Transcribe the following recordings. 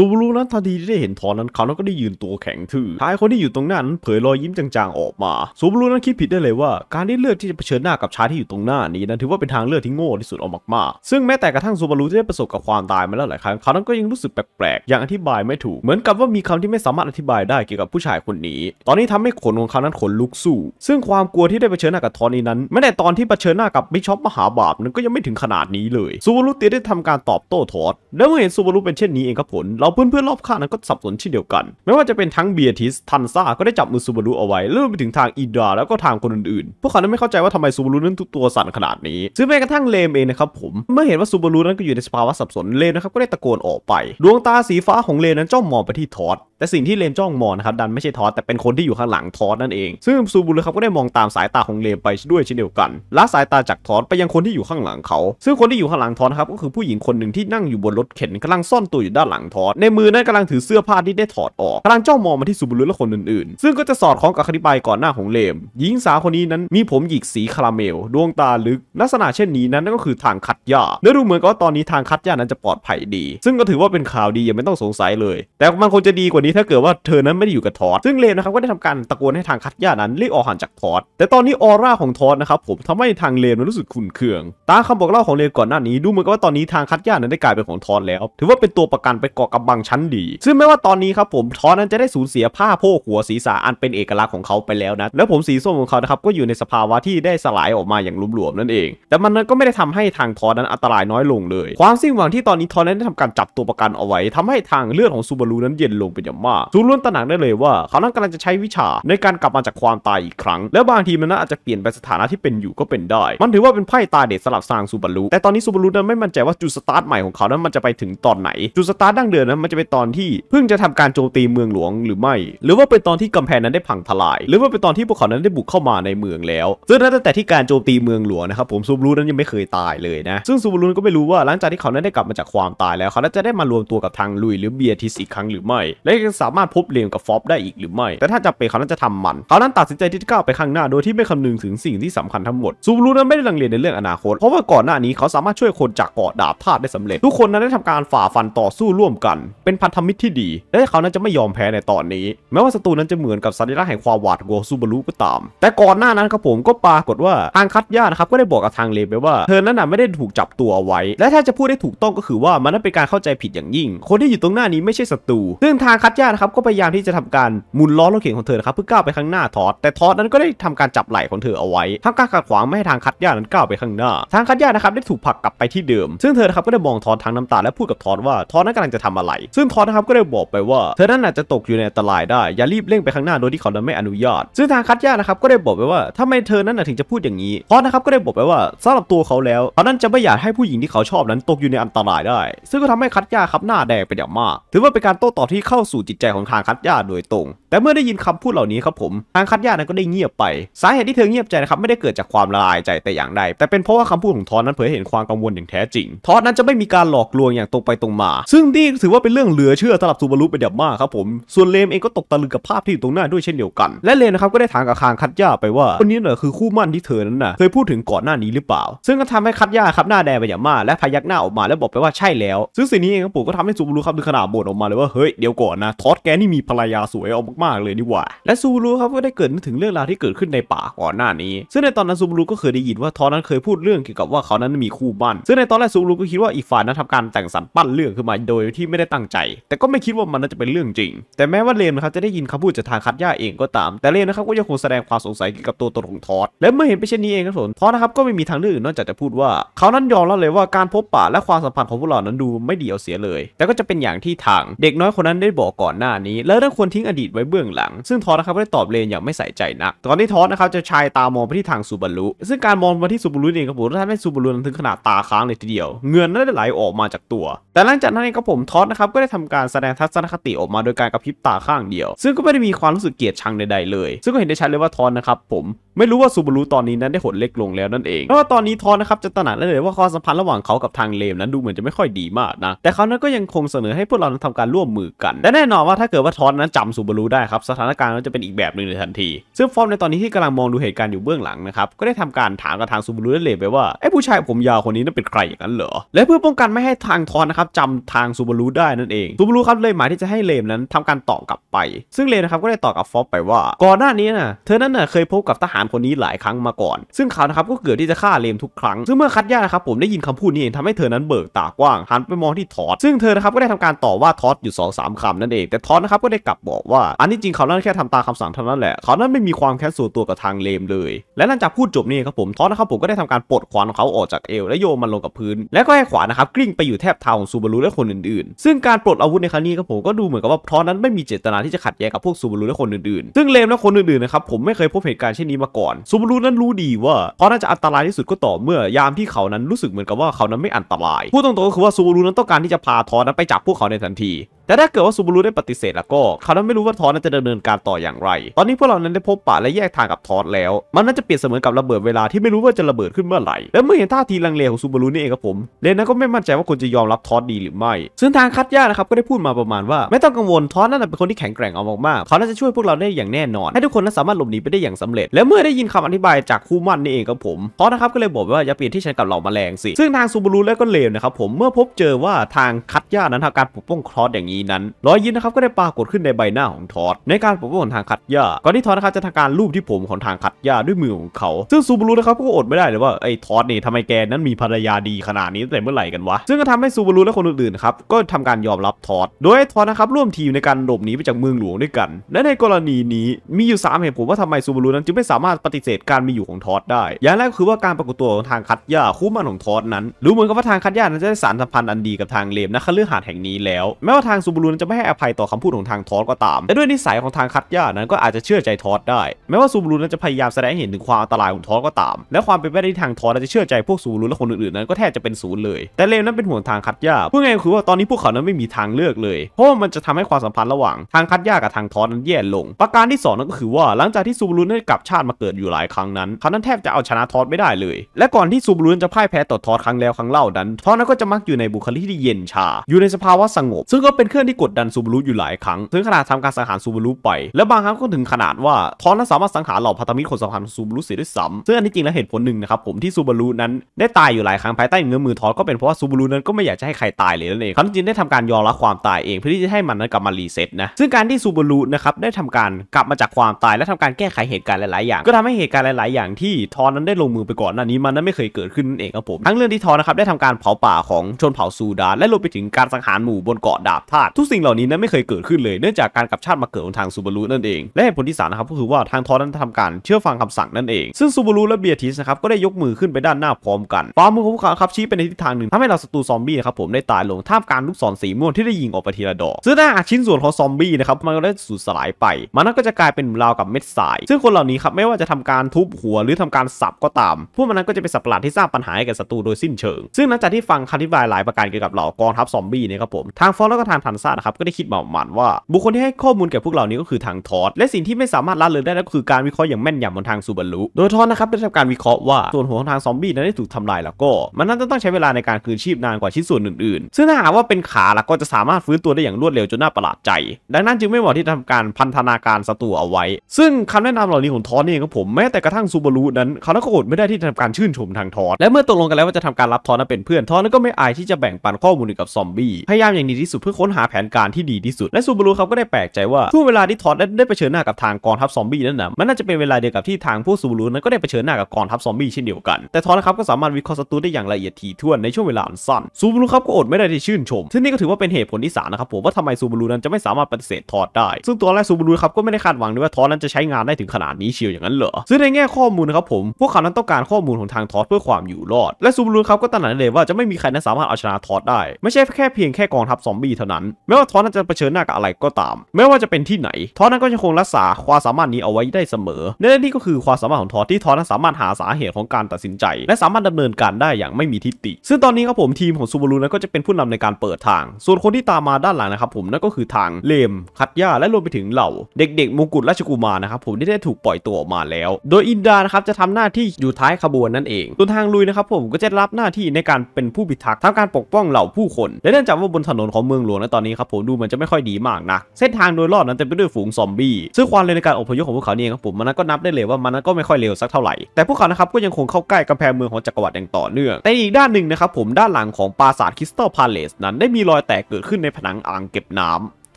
ตัวบลูนั้นทันทีที่ได้เห็นทอนนั้นเขานั้นก็ได้ยืนตัวแข็งทื่อชายคนที่อยู่ตรงหน้านั้นเผยรอยยิ้มจางๆออกมา สูบลูนั้นคิดผิดได้เลยว่า การที่เลือกที่จะเผชิญหน้ากับชายที่อยู่ตรงหน้านี้ นั้นถือว่าเป็นทางเลือกที่โง่ที่สุดออกมากๆซึ่งแม้แต่กระทั่งสูบารุที่ได้ประสบกับความตายมาแล้วหลายครั้งเขานั้นก็ยังรู้สึกแปลกๆ อย่างอธิบายไม่ถูกเหมือนกับว่ามีคำที่ไม่สามารถอธิบายได้เกี่ยวกับผู้ชายคนนี้ ตอนนี้ทำให้ขนของเขานั้นขนลุกสู้ซึ่งความกลัวที่ได้เผชิญหน้ากับทอนนี้นั้นแม้แต่ตอนที่เผชิญหน้ากับบิชอปมหาบาปนั้นก็ยังไม่ถึงขนาดนี้เลยสูบารเตียได้ทำการตอบโต้ทอดและเมื่อเห็นสูบารเป็นเช่นนี้เองครับผลเราราเพื่อนๆรอบข้างนั้นก็สับสนเช่นเดียวกัน ไม่ว่าจะเป็นทั้งเบียทิส ทันซ่าก็ได้จับมือซูบารุเอาไว้ เริ่มไปถึงทางอีดราแล้วก็ทางคนอื่นๆ พวกเขาไม่เข้าใจว่าทำไมซูบารุนั้นทุกตัวสั่นขนาดนี้ ซึ่งแม้กระทั่งเลมเองนะครับผม เมื่อเห็นว่าซูบารุนั้นก็อยู่ในสภาวะสับสนเลมนะครับ ก็ได้ตะโกนออกไป ดวงตาสีฟ้าของเลมนั้นจ้องมองไปที่ทอดแต่สิ่งที่เลมจ้องมองนะครับดันไม่ใช่ทอสแต่เป็นคนที่อยู่ข้างหลังทอสนั่นเอง ซึ่งซูบูรุครับก็ได้มองตามสายตาของเลมไปด้วยเช่นเดียวกันละสายตาจากทอสไปยังคนที่อยู่ข้างหลังเขา ซึ่งคนที่อยู่ข้างหลังทอสครับก็คือผู้หญิงคนหนึ่งที่นั่งอยู่บนรถเข็นกำลังซ่อนตัวอยู่ด้านหลังทอสในมือนั้นกำลังถือเสื้อผ้าที่ได้ถอดออกกำลังจ้องมองมาที่ซูบูรุและคนอื่นๆ ซึ่งก็จะสอดคล้องกับคดีไปก่อนหน้าของเลม หญิงสาวคนนี้นั้นมีผมหยิกสีคาราเมล ดวงตาลึกลักษณะเช่นนี้นั้นก็คือทางคัดย่าและดูเหมือนก็ตอนนี้ทางคัดยานั้นจะปลอดภัยดี ซึ่งก็ถือว่าเป็นข่าวดียังไม่ต้องสงสัยเลย แต่มันคงจะดีกว่านี้ถ้าเกิดว่าเธอนั้นไม่ได้อยู่กับทอดซึ่งเลมนะครับก็ได้ทำการตะโกนให้ทางคัดยานั้นรีบออกห่างจากทอดแต่ตอนนี้ออร่าของทอดนะครับผมทำให้ทางเลมรู้สึกขุ่นเคืองตามคำบอกเล่าของเลมก่อนหน้านี้ดูเหมือนกับว่าตอนนี้ทางคัดย่านั้นได้กลายเป็นของทอดแล้ว ถือว่าเป็นตัวประกันไปเกาะกำบังชั้นดีซึ่งไม่ว่าตอนนี้ครับผมทอนั้นจะได้สูญเสียผ้าโพกหัวศีรษะอันเป็นเอกลักษณ์ของเขาไปแล้วนะแล้วผมสีส้มของเขานะครับก็อยู่ในสภาวะที่ได้สลายออกมาอย่างหลวมๆนั่นเอง แต่มันนั้นก็ไม่ได้ทำให้ทางทอนั้นอันตรายน้อยลงเลย ความสิ้นหวังที่ตอนนี้ทอนั้นได้ทำการจับตัวประกันเอาไว้ทำให้ทางเลือดของซูบารุนั้นเย็นลงเป็นอย่างมากซูรุนตระหนักได้เลยว่าเขานั้นกำลังจะใช้วิชาในการกลับมาจากความตายอีกครั้ง แล้วบางทีมันน่าจจะเปลี่ยนไปสถานะที่เป็นอยู่ก็เป็นได้ มันถือว่าเป็นไพ่ตาเด็ดสลับซางซูบารุแต่ตอนนี้ซูบารุนั้นไม่มั่นใจว่าจุดสตาร์ทใหม่ของเขานั้นมันจะไปถึงตอนไหนจุดสตาร์ทดั้งเดินะมันจะเป็นตอนที่เพิ่งจะทำการโจมตีเมืองหลวงหรือไม่ หรือว่าเป็นตอนที่กำแพงนั้นได้พังทลาย หรือว่าเป็นตอนที่พวกเขานั้นได้บุกเข้ามาในเมืองแล้ว ซึ่งตั้งแต่ที่การโจมตีเมืองหลวงนะครับผมซูบลรุนั้นยังไม่เคยตายเลยนะ ซึ่งซูบลรุก็ไม่รู้ว่า หลังจากที่เขานั้นได้กลับมาจากความตายแล้วเขาจะได้มารวมตัวกับทางลุยหรือเบียทิสอีกครั้งหรือไม่ และยังสามารถพบเลมกับฟอบได้อีกหรือไม่ แต่ถ้าจะเป็นเขานั้นจะทำมัน เขานั้นตัดสินใจที่จะก้าวไปข้างหน้าโดยที่ไม่คำนึงถึงสิ่งที่สำคัญทั้งหมดซูบารุนั้นไม่ได้ลังเลในเรื่องอนาคต เพราะว่าก่อนหน้านี้เขาสามารถช่วยคนจากเกาะดาบธาตุได้สำเร็จ ทุกคนนั้นได้ทำการฝ่าฟัน ต่อสู้ร่วมกันเป็นพันธมิตรที่ดีและเขานั้นจะไม่ยอมแพ้ในตอนนี้ แม้ว่าศัตรูนั้นจะเหมือนกับสัญลักษณ์แห่งความหวาดกลัวซูบารุก็ตาม แต่ก่อนหน้านั้นครับผมก็ปรากฏว่าทางคัตย่านะครับก็ได้บอกกับทางเลไปว่าเธอนั้นน่ะไม่ได้ถูกจับตัวเอาไว้ และถ้าจะพูดได้ถูกต้องก็คือว่ามันนั้นเป็นการเข้าใจผิดอย่างยิ่ง คนที่อยู่ตรงหน้านี้ไม่ใช่ศัตรูซึ่งทางคัตย่านะครับก็พยายามที่จะทำการหมุนล้อรถเข็นของเธอครับเพื่อก้าวไปข้างหน้าทอด แต่ทอดนั้นก็ได้ทำการจับไหล่ของเธอเอาไว้ทำการขัดขวางไม่ให้ทางคัตย่านั้นก้าวไปข้างหน้า ทางคัตย่านะครับได้ถูกผลักกลับไปที่เดิม ซึ่งเธอครับก็ได้มองทอดทางน้ำตาและพูดกับทอดว่าทอดนั้นกำลังจะทำอะไรซึ่งคอนะครับก็ได้บอกไปว่าเธอนั้นอาจจะตกอยู่ในอันตรายได้ อย่ารีบเร่งไปข้างหน้า โดยที่เขาไม่อนุญาต ซึ่งทางคัตย่านะครับก็ได้บอกไปว่าถ้าไม่เธอนั้นถึงจะพูดอย่างนี้คอนะครับก็ได้บอกไปว่า สำหรับตัวเขาแล้วเขานั้นจะไม่อยากให้ผู้หญิงที่เขาชอบนั้นตกอยู่ในอันตรายได้ ซึ่งก็ทำให้คัตย่าครับหน้าแดงเป็นอย่างมาก ถือว่าเป็นการโต้ตอบที่เข้าสู่จิตใจของทางคัตย่าโดยตรง แต่เมื่อได้ยินคำพูดเหล่านี้ครับผมทางคัตย่านั้นก็ได้เงียบไป สาเหตุที่เธอเงียบใจนะครับไม่ได้เกิดจากความละอายใจแต่อย่างใดแต่เป็นเพราะว่าคำพูดของทอนนั้นเผยเห็นความกังวลอย่างแท้จริง ทอนนั้นจะไม่มีการหลอกลวงอย่างตรงไปตรงมา ซึ่งดีถือว่าว่าเป็นเรื่องเหลือเชื่อสำหรับซูบารุเป็นอย่างมากครับผม ส่วนเลมเองก็ตกตะลึงกับภาพที่อยู่ตรงหน้าด้วยเช่นเดียวกัน และเลมนะครับก็ได้ถามกับคางคัตย่าไปว่าคนนี้เนี่ยคือคู่มั่นที่เธอนั้นน่ะเคยพูดถึงก่อนหน้านี้หรือเปล่า ซึ่งก็ทำให้คัตย่าครับหน้าแดงไปอย่างมาก และพยักหน้าออกมาแล้วบอกไปว่าใช่แล้วซึ่งสิ่งนี้เองครับผมก็ทำให้ซูบารุครับถึงขนาดบ่นออกมาเลยว่าเฮ้ย เดี๋ยวก่อนนะทอดแกนี่มีภรรยาสวยออกมากๆเลยนี่หว่า และซูบารุครับก็ได้เกิดนึกถึงเรื่องราวที่เกิดขึ้นในป่าก่อนหน้านี้ ซึ่งในตอนนั้นซูบารุก็เคยได้ยินว่าทอสนั้นเคยพูดเรื่องเกี่ยวกับว่าเขานั้นมีคู่มั่นซึ่งในตอนแรกซูบารุก็คิดว่าอีกฝ่ายนั้นทำการแต่งสรรปั้นเรื่องขึ้นมาโดยที่ไม่ได้ตั้งใจแต่ก็ไม่คิดว่ามันน่าจะเป็นเรื่องจริง แต่แม้ว่าเลนนะครับจะได้ยินคำพูดจากทางคัตย่าเองก็ตาม แต่เลนนะครับก็ยังคงแสดงความสงสัยเกี่ยวกับตัวตนของทอสและเมื่อเห็นไปเช่นนี้เองครับผมทอสนะครับก็ไม่มีทางเลือกอื่นนอกจากจะพูดว่า เขานั้นยอมแล้วเลยว่าการพบปะ และความสัมพันธ์ของพวกเรานั้นดูไม่ดีเอาเสียเลย แต่ก็จะเป็นอย่างที่ทางเด็กน้อยคนนั้นได้บอกก่อนหน้านี้ และเรื่องควรทิ้งอดีตไว้เบื้องหลัง ซึ่งทอสนะครับได้ตอบเลนอย่างไม่ใส่ใจนัก ตอนที่ทอสนะครับจะชายตามองไปที่ทางซูบารุซึ่งการมองมาที่ซูบารุเองครับผมทำให้ซูบารุนั้นถึงขนาดตาค้างเลยทีเดียวเงินนั้นได้ไหลออกมาจากตัว แต่หลังจากนั้นเองครับผมทอสนะครับก็ได้ทำการแสดงทัศนคติ ออกมาโดยการกระพริบตาข้างเดียว ซึ่งก็ไม่ได้มีความรู้สึกเกลียดชังใดๆเลย ซึ่งก็เห็นได้ชัดเลยว่าทอนนะครับผม ไม่รู้ว่าซูบารุตอนนี้นั้นได้หดเล็กลงแล้วนั่นเองเพราะว่าตอนนี้ทอนนะครับจะตระหนักได้เลยว่าความสัมพันธ์ระหว่างเขากับทางเลมนั้นดูเหมือนจะไม่ค่อยดีมากนะ แต่เขานั้นก็ยังคงเสนอให้พวกเราทำทำการร่วมมือกันและแน่นอนว่าถ้าเกิดว่าทอนนั้นจำซูบารุได้ครับสถานการณ์ก็จะเป็นอีกแบบหนึ่งในทันที ซึ่งฟอร์มในตอนนี้ที่กำลังมองดูเหตุการณ์อยู่เบื้องหลังนะครับก็ได้ทำการถามกับทางซูบารุและเลมไปว่าไอ้ผู้ชายผมยาวคนนี้นั้นเป็นใครอย่างนั้นเหรอและเพื่อป้องกันไม่ให้ทางทอนนะครับจำทางซูบารุได้ได้นั่นเองซูบารุครับเลยหมายที่จะให้เลมนั้นทำการตอบกลับไป ซึ่งเลมนะครับก็ได้ตอบกับฟอบไปว่า ก่อนหน้านี้นะเธอนั้นนะเคยพบกับทหารคนนี้หลายครั้งมาก่อน ซึ่งเขานะครับก็เกือบที่จะฆ่าเลมทุกครั้ง ซึ่งเมื่อคัดย่านะครับ ผมได้ยินคำพูดนี้เองทำให้เธอนั้นเบิกตากว้างหันไปมองที่ทอดซึ่งเธอนะครับก็ได้ทำการตอบว่าทอดอยู่2อสามคำนั่นเอง แต่ทอดนะครับก็ได้กลับบอกว่าอันนี้จริงเขานั้นแค่ทำตามคำสั่งเท่านั้นแหละ เขานั้นไม่มีความแค้นส่วนตัวกับทางเลมเลย และหลังจากพูดจบนี่ครับผมทอดนะครับผมก็ได้ทำการปลดขวานของเขาออกจากเอวและโยมันลงกับพื้น และก็ให้ขวานนะครับกลิ้งไปอยู่แทบเท้าของซูบารุและคนอื่นๆซึ่งการปลดอาวุธในครั้งนี้ครับผมก็ดูเหมือนกับว่าทอนั้นไม่มีเจตนาที่จะขัดแย้งกับพวกซูบารุและคนอื่นๆ ซึ่งเลมและคนอื่นๆนะครับผมไม่เคยพบเหตุการณ์เช่นนี้มาก่อนซูบารุนั้นรู้ดีว่าทอนน่าจะอันตรายที่สุดก็ต่อเมื่อยามที่เขานั้นรู้สึกเหมือนกับว่าเขานั้นไม่อันตรายพูดตรงๆก็คือว่าซูบารุนั้นต้องการที่จะพาทอนั้นไปจับพวกเขาในทันทีแต่ถ้าเกิดว่าซูบารุได้ปฏิเสธแล้วก็ เขาต้องไม่รู้ว่าทอสนั้นจะดำเนินการต่ออย่างไร ตอนนี้พวกเรานั้นได้พบปะและแยกทางกับทอสแล้วมันน่าจะเปลี่ยนเสมือนกับระเบิดเวลาที่ไม่รู้ว่าจะระเบิดขึ้นเมื่อไหร่ และเมื่อเห็นท่าทีลังเลของซูบารุนี่เองครับผมเลนนั้นก็ไม่มั่นใจว่าคนจะยอมรับทอสดีหรือไม่ซึ่งทางคัตย่านะครับก็ได้พูดมาประมาณว่า ไม่ต้องกังวลทอสนั้นเป็นคนที่แข็งแกร่งเอามากๆเขาน่าจะช่วยพวกเราได้อย่างแน่นอน ให้ทุกคนนั้นสามารถหลบหนีไปได้อย่างสำเร็จ และเมื่อได้ยินคำอธิบายจากคู่มั่นนี่เองครับผมทอสนะครับก็เลยบอกว่าอย่าเปลี่ยนที่ฉันกับเหล่าแมลงสิซึ่งทางซูบูรุและก็เลนนะครับผมเมื่อพบเจอว่าทางคัตย่านั้นทำการปกป้องทอสอย่างนีี้นั้นรอยยิ้มนะครับก็ได้ปรากฏขึ้นในใบหน้าของทอดในการปกป้องทางคัดยญาก่อนที่ทอดนะครับจะทำการลูบที่ผมของทางคัดยญาด้วยมือของเขาซึ่งซูบารุนะครับก็อดไม่ได้เลยว่าไอ้ทอดนี่ทำไมแกนั้นมีภรรยาดีขนาดนี้ตั้งแต่เมื่อไหร่กันวะซึ่งก็ทำให้ซูบารุและคนอื่นๆครับก็ทำการยอมรับทอดโดยทอดนะครับร่วมทีมในการหลบหนีไปจากเมืองหลวงด้วยกันและในกรณีนี้มีอยู่3เหตุผลว่าทำไมซูบารุนั้นจึงไม่สามารถปฏิเสธการมีอยู่ของทอดได้ อย่างแรกคือว่าการปรากฏตัวของทางคัดยาคู่มันของทอดนั้นรู้เหมือนกับว่าทางคัดยานั้นจะได้สารสัมพันธ์อันดีกับทางเลมนะคฤหาดแห่งนี้แล้วแม้ว่าทางซูบูรุนจะไม่ให้อภัยต่อคำพูดของทางทอสก็ตาม และด้วยนิสัยของทางคัตย่า นั้นก็อาจจะเชื่อใจทอสได้ แม้ว่าซูบูรุนนั้นจะพยายามแสดงให้เห็นถึงความอันตรายของทอสก็ตาม และความเป็นไปได้ที่ทางทอสจะเชื่อใจพวกซูบูรุนและคนอื่นๆนั้นก็แทบจะเป็นศูนย์เลย แต่เลวนั้นเป็นห่วงทางคัตย่าพูดง่ายคือว่าตอนนี้พวกเขานั้นไม่มีทางเลือกเลย เพราะมันจะทำให้ความสัมพันธ์ระหว่างทางคัตย่ากับทางทอสนั้นแย่ลง ประการที่2นั่นก็คือว่าหลังจากที่ซูบูรุนได้กลับชาติมาเกิดอยู่หลายครั้งนั้นเขานั้นแทบจะเอาชนะทอสไม่ได้เลยและก่อนที่ซูบูรุนจะพ่ายแพ้ต่อทอสครั้งแล้วครั้งเล่านั้นทอสนั้นก็จะมักอยู่ในบุคลิกที่เย็นชา อยู่ในสภาวะสงบซึ่งก็เป็นเคพื่อนที่กดดันซูบารุอยู่หลายครั้งถึงขนาดทำการสังหารซูบารุไป และบางครั้งก็ถึงขนาดว่าทอนนั้นสามารถสังหารเหล่าพัตมิตรคนสำคัญของซูบารุเสียด้วยซ้ำซึ่งอันที่จริงแล้วเหตุผลหนึ่งนะครับผมที่ซูบารุนั้น ได้ตายอยู่หลายครั้งภายใต้เงื้อมือทอนก็เป็นเพราะว่าซูบารุนั้นก็ไม่อยากจะให้ใครตายเลยนั่นเองคัาจริงได้ทำการยอมรับความตายเองเพื่อที่จะให้มันนั้นกลับมารีเซ็ตนะ ซึ่งการที่ซูบารุนะครับได้ทำการกลับมาจากความตายและทำการแก้ไขเหตุการณ์หลายๆอย่างก็ทำให้เหตุการณ์หลาย ๆ อย่างที่ทอนนั้นได้ลงมือไปก่อนหน้านี้ มันนั้นไม่เคยเกิดขึ้นนั่นเองครับผมทั้งเรื่องที่ทอนนะครับได้ทำการเผาป่าของชนเผ่าซูดาและรวมไปถึงการสังหารหมู่บนเกาะดาบท่าติทุกสิ่งเหล่านี้นั้นไม่เคยเกิดขึ้นเลยเนื่องจากการกลับชาติมาเกิดบนทางซูบารุนั่นเอง และเหตุผลที่3นะครับก็คือว่าทางทอนั้นทำการเชื่อฟังคำสั่งนั่นเอง ซึ่งซูบารุและเบียทิสนะครับก็ได้ยกมือขึ้นไปด้านหน้าพร้อมกันฝ่ามือของพวกเขาครับชี้ไปในทิศทางหนึ่งทำให้เราศัตรูซอมบี้นะครับผมได้ตายลงท่ามกลางลูกศรสีม่วงที่ได้ยิงออกไปทีละดอกซึ่งหน้าชิ้นส่วนของซอมบี้นะครับมันก็ได้สูญสลายไปมันก็จะกลายเป็นราวกับเม็ดทรายซึ่งคนเหล่านี้ครับไม่ว่าจะทำการทุบหัวหรือทำการสับก็ตามพวกมันนั้นก็จะเป็นสัตว์ประหลาดที่สร้างปัญหาให้แก่ศัตรูโดยสิ้นเชิง ซึ่งหลังจากที่ฟังคำอธิบายหลายประการเกี่ยวกับเหล่ากองทัพซอมบี้นะครับผมทางฟอสแล้วก็ทางทันซานะครับก็ได้คิดมาหมานว่า บุคคลที่ให้ข้อมูลแก่พวกเรานี้ก็คือทางทอสและสิ่งที่ไม่สามารถละเลยได้นั่นก็คือการวิเคราะห์อย่างแม่นยำบนทางซูบารุโดยทอสนะครับ ได้ทำการวิเคราะห์ว่า ส่วนหัวของทางซอมบี้นั้นได้ถูกทำลายแล้วก็ มันน่าจะต้องใช้เวลาในการคืนชีพนานกว่าชิ้นส่วนอื่นๆซึ่งถ้าหากว่าเป็นขาแล้วก็จะสามารถฟื้นตัวได้อย่างรวดเร็วจนน่าประหลาดใจ ดังนั้นจึงไม่เหมาะที่จะทำการพันธนาการศัตรูเอาไว้ ซึ่งคำแนะนำเหล่านี้ของทอสเองครับผมแม้แต่กระทั่งซูบารุนั้นเขาก็อดไม่ได้ที่ทำการชื่นชมทางทอสและเมื่อตกลงกันแล้วว่าจะทำการรับทอสนั้นเป็นเพื่อนทอสนั้นก็ไม่อายที่จะแบ่งปันข้อมูลกับซอมบี้พยายามอย่างดีที่สุดเพื่อค้นหหาแผนการที่ดีที่สุด และซูบารุเขาก็ได้แปลกใจว่าช่วงเวลาที่ทอดได้ไปเผชิญหน้ากับทางกองทัพซอมบี้นั้นนะมันน่าจะเป็นเวลาเดียวกับที่ทางผู้ซูบารุนั้นก็ได้ไปเผชิญหน้ากับกองทัพซอมบี้เช่นเดียวกันแต่ทอดนะครับก็สามารถวิเคราะห์ศัตรูได้อย่างละเอียดถี่ถ้วนในช่วงเวลาสั้นซูบารุครับก็อดไม่ได้ที่ชื่นชม ซึ่งนี่ก็ถือว่าเป็นเหตุผลที่สานะครับผมว่าทำไมซูบารุนั้นจะไม่สามารถปฏิเสธทอดได้ ซึ่งตัวแรกซูบารุครับก็ไม่ได้คาดหวังเลยว่าทอดนั้นจะใช้งานได้ถึงขนาดนี้เชียวอย่างนั้นเหรอซึ่งในแง่ข้อมูลนะครับผมพวกเขานั้นต้องการข้อมูลของทางทอดเพื่อความอยู่รอดและซูบารุครับก็ตระหนักเลยว่าจะไม่มีใครนั้นสามารถเอาชนะทอดได้ไม่ใช่แค่เพียงแค่กองทัพซอมบี้เท่านั้นแม้ว่าทอนั้นจะเผชิญหน้ากับอะไรก็ตาม ไม่ว่าจะเป็นที่ไหน ทอนั้นก็จะคงรักษาความสามารถนี้เอาไว้ได้เสมอและนี่ก็คือความสามารถของทอนที่ทอนั้นสามารถหาสาเหตุของการตัดสินใจ และสามารถดำเนินการได้อย่างไม่มีทิฏฐิ ซึ่งตอนนี้ครับผมทีมของซูบารุนั้นก็จะเป็นผู้นำในการเปิดทาง ส่วนคนที่ตามมาด้านหลังนะครับ ผมนั่นก็คือทางเลม คัตย่าและรวมไปถึงเหล่าเด็กๆมงกุฎราชกุมารนะครับผมที่ได้ถูกปล่อยตัวออกมาแล้ว โดยอินดานะครับจะทำหน้าที่อยู่ท้ายขบวนนั่นเอง ส่วนทางลุยนะครับ ผมก็จะรับหน้าที่ในการเป็นผู้พิทักษ์ทำการปกป้องเหล่าผู้คนและเนื่องจากว่าบนถนนของเมืองหลวงในตอนนี้ครับผมดูเหมือนจะไม่ค่อยดีมากนะ เส้นทางโดยรอบนั้นเต็มไปด้วยฝูงซอมบี้ซึ่งความเร็วในการอพยพของพวกเขาเนี่ยครับผมมันก็นับได้เลยว่ามันก็ไม่ค่อยเร็วสักเท่าไหร่ แต่พวกเขานะครับก็ยังคงเข้าใกล้กำแพงเมืองของจักรวรรดิอย่างต่อเนื่องแต่อีกด้านหนึ่งนะครับผมด้านหลังของปราสาทคริสตัลพาเลสนั้นได้มีรอยแตกเกิดขึ้นในผนังอ่างเก็บน้ำท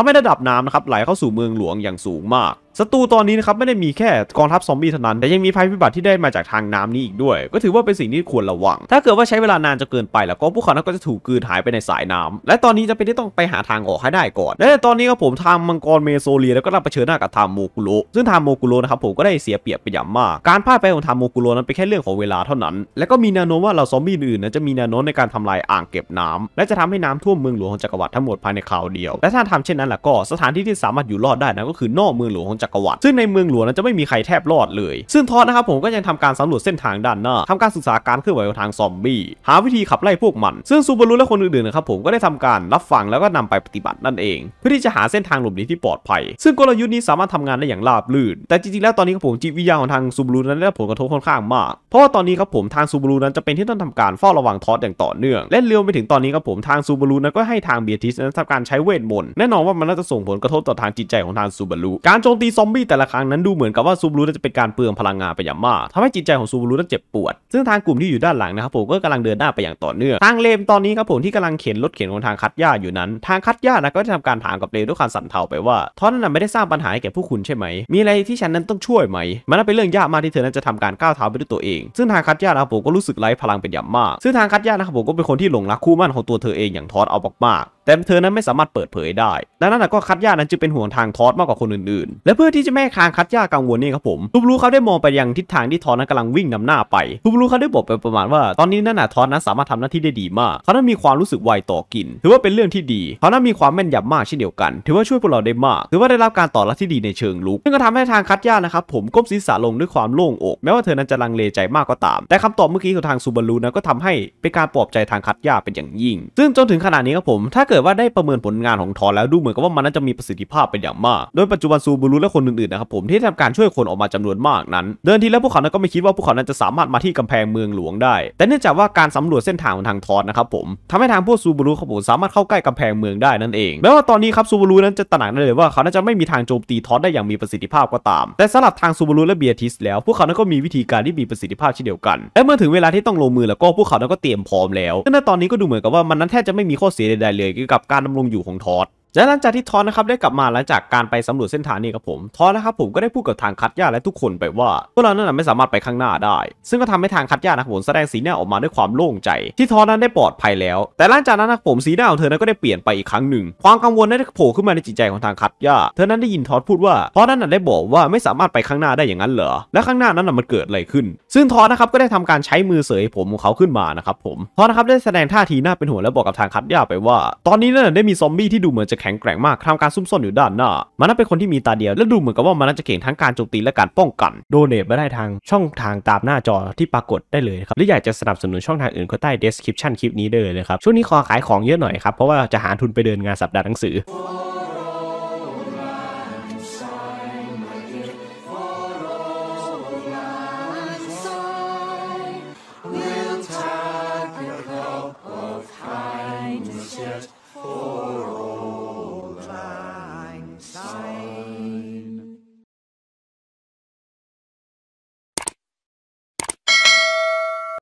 ำให้ระดับน้ำนะครับไหลเข้าสู่เมืองหลวงอย่างสูงมากศัตรูตอนนี้นะครับไม่ได้มีแค่กองทัพซอมบี้เท่านั้นแต่ยังมีภัยพิบัติที่ได้มาจากทางน้ำนี้อีกด้วย ก็ถือว่าเป็นสิ่งที่ควรระวัง ถ้าเกิดว่าใช้เวลานานจะเกินไป แล้วก็พวกเขาก็จะถูกกืนหายไปในสายน้ำ และตอนนี้จะเป็นที่ต้องไปหาทางออกให้ได้ก่อนและตอนนี้ก็ผมทางมังกรเมโซเลียแล้วก็รับเผชิญหน้ากับทางโมกุโรซึ่งทางโมกุโรนะครับผมก็ได้เสียเปรียบไปอย่างมาก การพ่ายแพ้ของทางโมกุโรนั้นเป็นแค่เรื่องของเวลาเท่านั้น และก็มีแนวโน้มว่าเราซอมบี้อื่นนั้นจะมีแนวโน้มในการทำลายอ่างเก็บน้ำ และจะทำให้น้ำท่วมเมืองหลวงของจักรวรรดิทั้งหมดภายในคราวเดียวและถ้าทำเช่นนั้นละก็สถานที่ที่สามารถอยู่รอดได้นะก็คือนอกเมืองหลวงของจักรวรรดิซึ่งในเมืองหลวงนั้นจะไม่มีใครแทบรอดเลย ซึ่งทอดนะครับผมก็ยังทำการสำรวจเส้นทางด้านหน้า ทำการศึกษาการเคลื่อนไหวของทางซอมบี้ หาวิธีขับไล่พวกมัน ซึ่งซูบารุและคนอื่น ๆ นะครับผมก็ได้ทำการรับฟังแล้วก็นำไปปฏิบัตินั่นเอง เพื่อที่จะหาเส้นทางหลบหนีที่ปลอดภัย ซึ่งกลยุทธ์นี้สามารถทำงานได้อย่างราบรื่น แต่จริง ๆ แล้วตอนนี้ครับผมจิตวิญญาณของทางซูบารุนั้นได้ผลกระทบค่อนข้างมาก เพราะว่าตอนนี้ครับผมทางซูบารุนั้นจะเป็นที่ต้องทำการเฝ้าระวังทอดอย่างต่อเนื่องและเรยวไปถึงตอนนี้ครับผมทางซูบารุนั้นก็ให้ทางเบียทิสนั้นทำการใช้เวทมนต์แน่นอนว่ามันน่าจะส่งผลกระทบต่อทางจิตใจของทางซูบารุการโจมตีีซอมบี้แต่ละครั้งนั้นดูเหมือนกับว่าซูบูรุนจะเป็นการเปลืองพลังงานไปอย่างมากทำให้จิตใจของซูบูรุนั้นเจ็บปวด ซึ่งทางกลุ่มที่อยู่ด้านหลังนะครับผมก็กำลังเดินหน้าไปอย่างต่อเนื่องทางเลมตอนนี้ครับผมที่กำลังเข็นรถเข็นของทางคัหย่าอยู่นั้น ทางคัหย่านะก็ได้ทำการถามกับเลมด้วยความสั่นเทาไปว่าท่อนนั้นไม่ได้สร้างปัญหาให้แก่ผู้คุณใช่ไหม มีอะไรที่ฉันนั้นต้องช่วยไหม มันเป็นเรื่องยากมากที่เธอนั้นจะทำการก้าวเท้าไปด้วยตัวเอง ซึ่งทางคัหย่านะครับผมก็รู้สึกไร้พลังเป็นอย่างมากซึ่งทางคัตย่านะครับผมก็เป็นคนที่หลงรักคู่มั่นของตัวเธอเองอย่างทอดเอามากแต่เธอนั้นไม่สามารถเปิดเผยได้ ดังนั้นก็คัดย่านั้นจึงเป็นห่วงทางทอสมากกว่าคนอื่นๆ และเพื่อที่จะไม่ค้างคัดย่ากังวลนี่ครับผมทูบลูเขาได้มองไปยังทิศทางที่ทอสนั้นกำลังวิ่งนำหน้าไปทูบลูเขาได้บอกไปประมาณว่าตอนนี้นั่นแหะทอสนั้นสามารถทำหน้าที่ได้ดีมาก เขานั้นมีความรู้สึกไวต่อกินถือว่าเป็นเรื่องที่ดี เขานั้นมีความแม่นยำมากเช่นเดียวกัน ถือว่าช่วยพวกเราได้มาก ถือว่าได้รับการต่อรับที่ดีในเชิงลุกซึ่งก็ทำให้ทางคัดย่านะครับผมก้มศีรษะลงด้วยความโล่งอก แม้ว่าเธอนั้นจะลังเลใจมากก็ตาม แต่คำตอบเมื่อกี้ของทางซูบารุนนก็ทำให้เป็นการปลอบใจทางคัดย่าเป็นอย่างยิ่งซึ่งจนถึงขนาดนี้ครับผม ถ้าเกิิดว่าได้ประเมินผลงานของทอนแล้วดูเหมือนกับว่ามันน่าจะมีประสิทธิภาพเป็นอย่างมาก โดยปัจจุบันซูบูรุและคนอื่นๆ นะครับผมที่ทำการช่วยคนออกมาจำนวนมากนั้น เดินทีแล้วพวกเขานก็ไม่คิดว่าพวกเขานั้นจะสามารถมาที่กำแพงเมืองหลวงได้ แต่เนื่องจากว่าการสำรวจเส้นทางของทางทอนนะครับผมทำให้ทางพวกซูบูรุเขาบผมสามารถเข้าใกล้กำแพงเมืองได้นั่นเองแม้ว่าตอนนี้ครับซูบูรุนั้นจะตระหนักได้เลยว่าเขาน่าจะไม่มีทางโจมตีทอนได้อย่างมีประสิทธิภาพก็ตาม แต่สำหรับทางซูบูรุและเบียทิสแล้วพวกเขานั้นก็มีวิธีการที่มีประสิทธิภาพเช่นเดียวกันและเมื่อถึงเวลาที่ต้องลงมือแล้วก็พวกเขานั้นก็เตรียมพร้อมแล้วซะในตอนนี้ก็ดูเหมือนกับว่ามันนั้นแทบจะไม่มีข้อเสียใดๆเลยกับการดำรงอยู่ของทอสและหลังจากที่ทอนนะครับได้กลับมาหลังจากการไปสำรวจเส้นทางนี้ครับผม ทอนนะครับผมก็ได้พูดกับทางคัดย่าและทุกคนไปว่าพวกเรานั้นไม่สามารถไปข้างหน้าได้ ซึ่งก็ทำให้ทางคัดย่านะัผมแสดงสีหน้าออกมาด้วยความโล่งใจ ที่ทอนนั้นได้ปลอดภัยแล้วแต่หลังจากนั้นนะผมสีหน้าของเธอนั้นก็ได้เปลี่ยนไปอีกครั้งหนึ่งความกังวลได้โผล่ขึ้นมาในจิตใจของทางคัดย่าเธอนั้นได้ยินทอนพูดว่าทอนนั้นได้บอกว่าไม่สามารถไปข้างหน้าได้อย่างนั้นเหรอและข้างหน้านั้นมันเกิดอะไรขึ้น ซึ่งทอนนะครับก็ได้ทำการใช้มือเสยผมของเขาขึ้นมานะครับผมทอนนะครับได้แสดงท่าทีน้าเป็นห่วงและบอกกับทางคัดย่าไปว่า ตอนนี้นั้นได้มีซอมบี้ที่ดูเหมือนจะแข็งแกร่งมากทำการซุ่มซ่อนอยู่ด้านหน้า มันน่าเป็นคนที่มีตาเดียว และดูเหมือนกับว่ามันน่าจะเก่งทั้งการโจมตีและการป้องกัน โดเนทมาได้ทางช่องทางตามหน้าจอที่ปรากฏได้เลยครับ หรืออยากจะสนับสนุนช่องทางอื่นก็ใต้ description คลิปนี้ได้เลยครับ ช่วงนี้ขอขายของเยอะหน่อยครับ เพราะว่าจะหาทุนไปเดินงานสัปดาห์หนังสือ